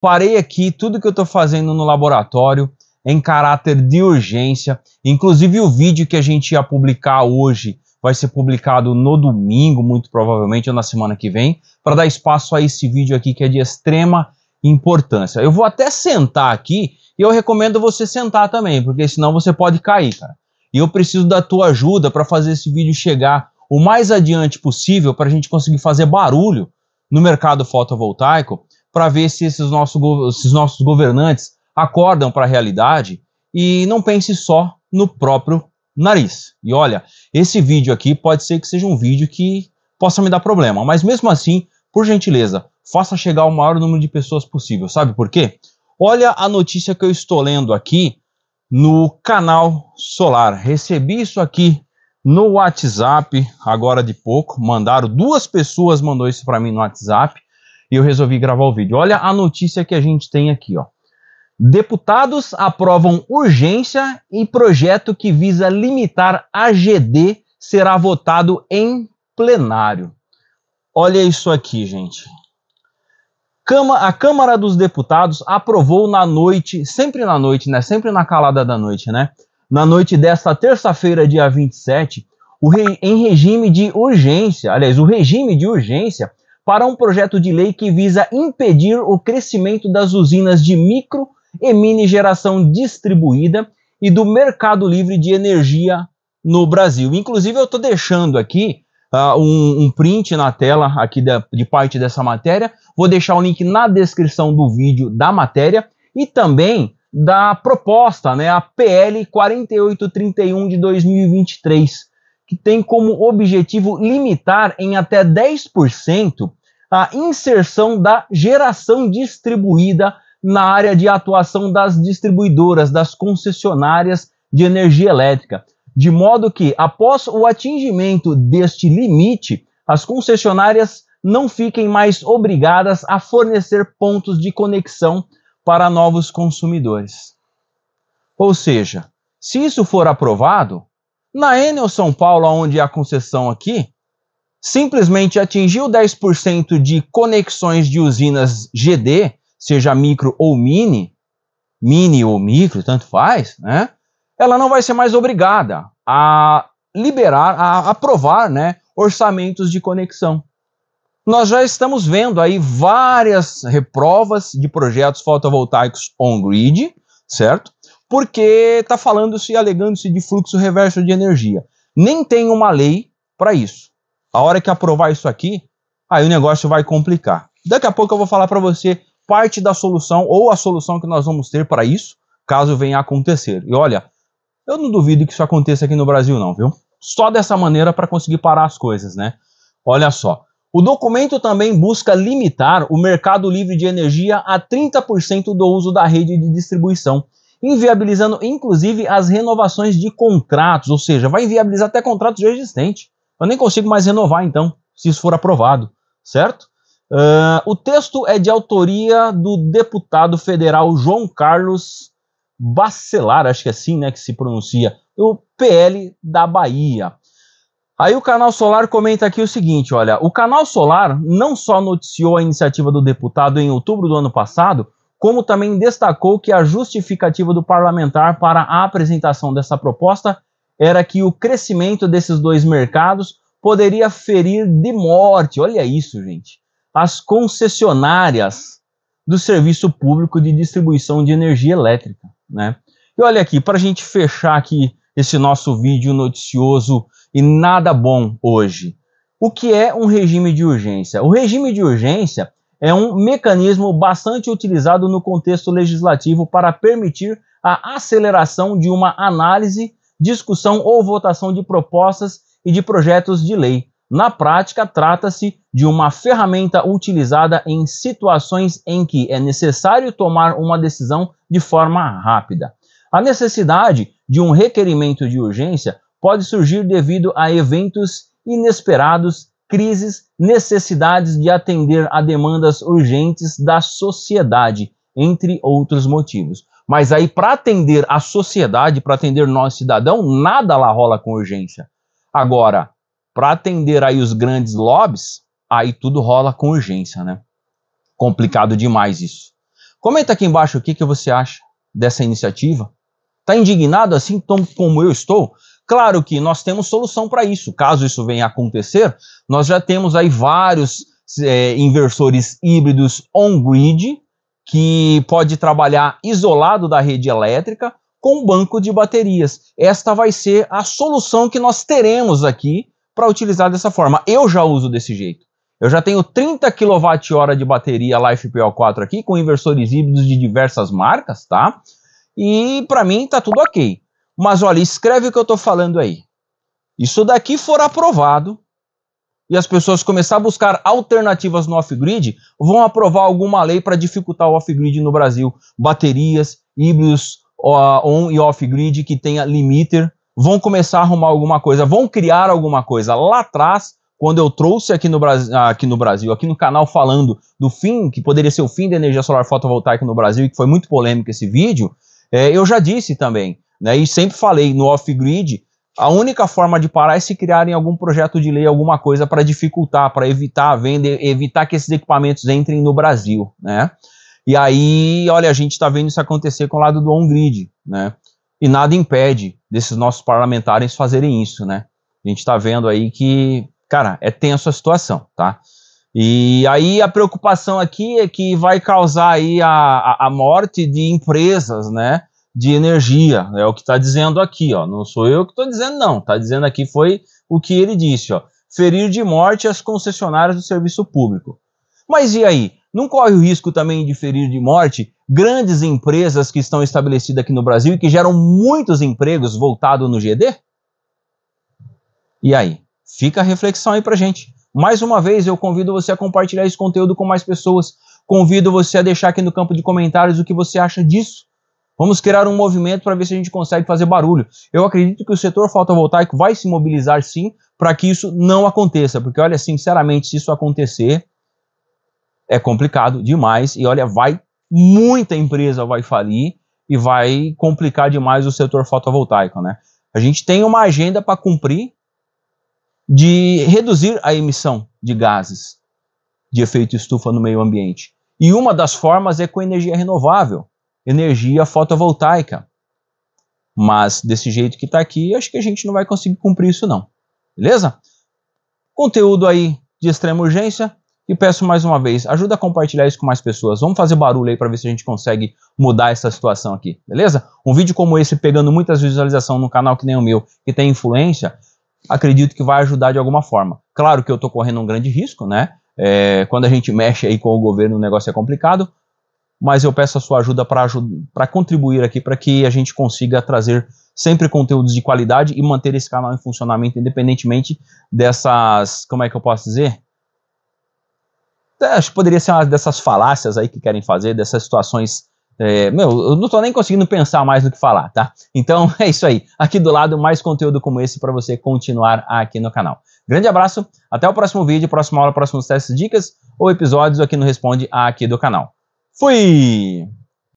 Parei aqui tudo que eu estou fazendo no laboratório em caráter de urgência. Inclusive o vídeo que a gente ia publicar hoje vai ser publicado no domingo, muito provavelmente, ou na semana que vem, para dar espaço a esse vídeo aqui que é de extrema importância. Eu vou até sentar aqui e eu recomendo você sentar também, porque senão você pode cair, cara. E eu preciso da tua ajuda para fazer esse vídeo chegar o mais adiante possível para a gente conseguir fazer barulho no mercado fotovoltaico para ver se esses nossos, esses nossos governantes acordam para a realidade e não pense só no próprio nariz. E olha, esse vídeo aqui pode ser que seja um vídeo que possa me dar problema, mas mesmo assim, por gentileza, faça chegar ao maior número de pessoas possível. Sabe por quê? Olha a notícia que eu estou lendo aqui no canal Solar. Recebi isso aqui no WhatsApp agora de pouco. Mandaram duas pessoas mandou isso para mim no WhatsApp e eu resolvi gravar o vídeo. Olha a notícia que a gente tem aqui, ó. Deputados aprovam urgência e projeto que visa limitar AGD será votado em plenário. Olha isso aqui, gente. a Câmara dos Deputados aprovou na noite, sempre na noite, né? Sempre na calada da noite, né? Na noite desta terça-feira, dia 27, o re, em regime de urgência, aliás, o regime de urgência para um projeto de lei que visa impedir o crescimento das usinas de micro e mini geração distribuída e do mercado livre de energia no Brasil. Inclusive, eu estou deixando aqui uh, um, um, print na tela aqui da, de parte dessa matéria. Vou deixar o link na descrição do vídeo da matéria e também da proposta, né, a PL 4831 de 2023, que tem como objetivo limitar em até 10% a inserção da geração distribuída na área de atuação das distribuidoras, das concessionárias de energia elétrica, de modo que, após o atingimento deste limite, as concessionárias não fiquem mais obrigadas a fornecer pontos de conexão para novos consumidores. Ou seja, se isso for aprovado, na Enel São Paulo, onde há concessão aqui, simplesmente atingiu 10% de conexões de usinas GD, seja micro ou mini, mini ou micro, tanto faz, né? Ela não vai ser mais obrigada a liberar, a aprovar, né, orçamentos de conexão. Nós já estamos vendo aí várias reprovas de projetos fotovoltaicos on-grid, certo? Porque está falando-se, alegando-se de fluxo reverso de energia. Nem tem uma lei para isso. A hora que aprovar isso aqui, aí o negócio vai complicar. Daqui a pouco eu vou falar para você parte da solução ou a solução que nós vamos ter para isso, caso venha a acontecer. E olha, eu não duvido que isso aconteça aqui no Brasil não, viu? Só dessa maneira para conseguir parar as coisas, né? Olha só, o documento também busca limitar o mercado livre de energia a 30% do uso da rede de distribuição, inviabilizando inclusive as renovações de contratos, ou seja, vai inviabilizar até contratos já existentes. Eu nem consigo mais renovar, então, se isso for aprovado, certo? Uh, o texto é de autoria do deputado federal João Carlos Bacelar, acho que é assim né, que se pronuncia, o PL da Bahia. Aí o Canal Solar comenta aqui o seguinte: olha, o Canal Solar não só noticiou a iniciativa do deputado em outubro do ano passado, como também destacou que a justificativa do parlamentar para a apresentação dessa proposta era que o crescimento desses dois mercados poderia ferir de morte, olha isso, gente, as concessionárias do serviço público de distribuição de energia elétrica, né? E olha aqui, para a gente fechar aqui esse nosso vídeo noticioso e nada bom hoje. O que é um regime de urgência? O regime de urgência é um mecanismo bastante utilizado no contexto legislativo para permitir a aceleração de uma análise discussão ou votação de propostas e de projetos de lei. Na prática, trata-se de uma ferramenta utilizada em situações em que é necessário tomar uma decisão de forma rápida. A necessidade de um requerimento de urgência pode surgir devido a eventos inesperados, crises, necessidades de atender a demandas urgentes da sociedade, entre outros motivos. Mas aí, para atender a sociedade, para atender nós cidadão, nada lá rola com urgência. Agora, para atender aí os grandes lobbies, aí tudo rola com urgência, né? Complicado demais isso. Comenta aqui embaixo o que, que você acha dessa iniciativa. Tá indignado assim como eu estou? Claro que nós temos solução para isso. Caso isso venha a acontecer, nós já temos aí vários é, inversores híbridos on-grid que pode trabalhar isolado da rede elétrica com banco de baterias. Esta vai ser a solução que nós teremos aqui para utilizar dessa forma. Eu já uso desse jeito. Eu já tenho 30 kWh de bateria LifePO4 aqui com inversores híbridos de diversas marcas, tá? E para mim tá tudo OK. Mas olha, escreve o que eu estou falando aí. Isso daqui for aprovado, e as pessoas começar a buscar alternativas no off-grid, vão aprovar alguma lei para dificultar o off-grid no Brasil. Baterias, híbridos on e off-grid que tenha limiter, vão começar a arrumar alguma coisa, vão criar alguma coisa. Lá atrás, quando eu trouxe aqui no, Brasil, aqui no Brasil, aqui no canal falando do fim, que poderia ser o fim da energia solar fotovoltaica no Brasil, e que foi muito polêmico esse vídeo, é, eu já disse também, né, e sempre falei no off-grid, a única forma de parar é se criarem algum projeto de lei, alguma coisa para dificultar, para evitar a venda, evitar que esses equipamentos entrem no Brasil, né? E aí, olha, a gente está vendo isso acontecer com o lado do on-grid, né? E nada impede desses nossos parlamentares fazerem isso, né? A gente está vendo aí que, cara, é tenso a situação, tá? E aí a preocupação aqui é que vai causar aí a, a, a morte de empresas, né? de energia. Né? É o que está dizendo aqui, ó. Não sou eu que estou dizendo, não. Está dizendo aqui foi o que ele disse, ó. Ferir de morte as concessionárias do serviço público. Mas e aí? Não corre o risco também de ferir de morte grandes empresas que estão estabelecidas aqui no Brasil e que geram muitos empregos voltados no GD? E aí? Fica a reflexão aí pra gente. Mais uma vez, eu convido você a compartilhar esse conteúdo com mais pessoas. Convido você a deixar aqui no campo de comentários o que você acha disso. Vamos criar um movimento para ver se a gente consegue fazer barulho. Eu acredito que o setor fotovoltaico vai se mobilizar sim para que isso não aconteça, porque olha, sinceramente, se isso acontecer, é complicado demais e olha, vai muita empresa vai falir e vai complicar demais o setor fotovoltaico, né? A gente tem uma agenda para cumprir de reduzir a emissão de gases de efeito estufa no meio ambiente. E uma das formas é com energia renovável energia fotovoltaica. Mas desse jeito que está aqui, acho que a gente não vai conseguir cumprir isso não. Beleza? Conteúdo aí de extrema urgência. E peço mais uma vez, ajuda a compartilhar isso com mais pessoas. Vamos fazer barulho aí para ver se a gente consegue mudar essa situação aqui, beleza? Um vídeo como esse pegando muitas visualizações no canal que nem o meu, que tem influência, acredito que vai ajudar de alguma forma. Claro que eu estou correndo um grande risco, né? É, quando a gente mexe aí com o governo, o negócio é complicado, mas eu peço a sua ajuda para contribuir aqui para que a gente consiga trazer sempre conteúdos de qualidade e manter esse canal em funcionamento independentemente dessas, como é que eu posso dizer? É, acho que poderia ser uma dessas falácias aí que querem fazer, dessas situações é, meu, eu não estou nem conseguindo pensar mais do que falar, tá? Então é isso aí. Aqui do lado, mais conteúdo como esse para você continuar aqui no canal. Grande abraço, até o próximo vídeo, próxima aula, próximos testes, dicas ou episódios aqui no Responde aqui do canal. Fui!